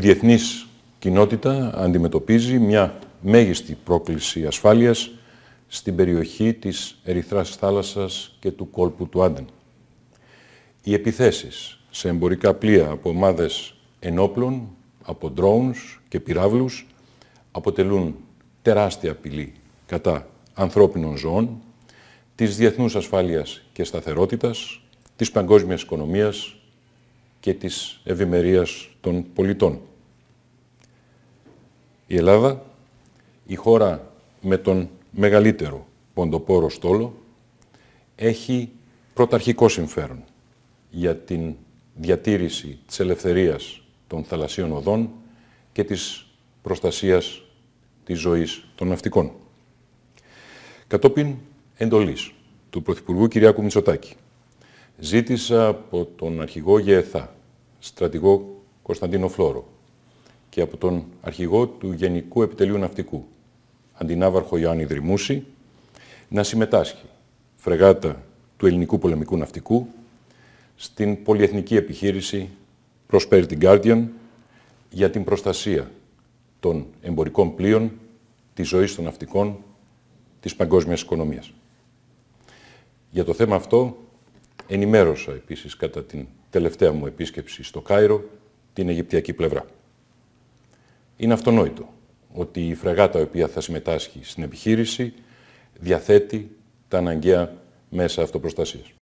διεθνής κοινότητα αντιμετωπίζει μια μέγιστη πρόκληση ασφάλειας στην περιοχή της Ερυθράς θάλασσας και του κόλπου του Άντεν. Οι επιθέσεις σε εμπορικά πλοία από ομάδες ενόπλων, από drones και πυράβλους αποτελούν τεράστια απειλή κατά ανθρώπινων ζώων, της διεθνούς ασφάλειας και σταθερότητας, της παγκόσμιας οικονομίας και της ευημερίας των πολιτών η Ελλάδα, η χώρα με τον μεγαλύτερο ποντοπόρο στόλο, έχει πρωταρχικό συμφέρον για την διατήρηση της ελευθερίας των θαλασσίων οδών και της προστασίας της ζωής των ναυτικών. Κατόπιν εντολής του Πρωθυπουργού Κυριάκου Μητσοτάκη, ζήτησα από τον αρχηγό ΓΕΘΑ, στρατηγό Κωνσταντίνο Φλόρο, και από τον αρχηγό του Γενικού Επιτελείου Ναυτικού, αντινάβαρχο Ιωάννη Δρυμούση, να συμμετάσχει φρεγάτα του Ελληνικού Πολεμικού Ναυτικού στην πολυεθνική επιχείρηση Prosperity Guardian για την προστασία των εμπορικών πλοίων, της ζωής των ναυτικών, της παγκόσμιας οικονομίας. Για το θέμα αυτό ενημέρωσα επίσης κατά την τελευταία μου επίσκεψη στο Κάιρο την Αιγυπτιακή πλευρά. Είναι αυτονόητο ότι η φρεγάτα η οποία θα συμμετάσχει στην επιχείρηση διαθέτει τα αναγκαία μέσα αυτοπροστασίας.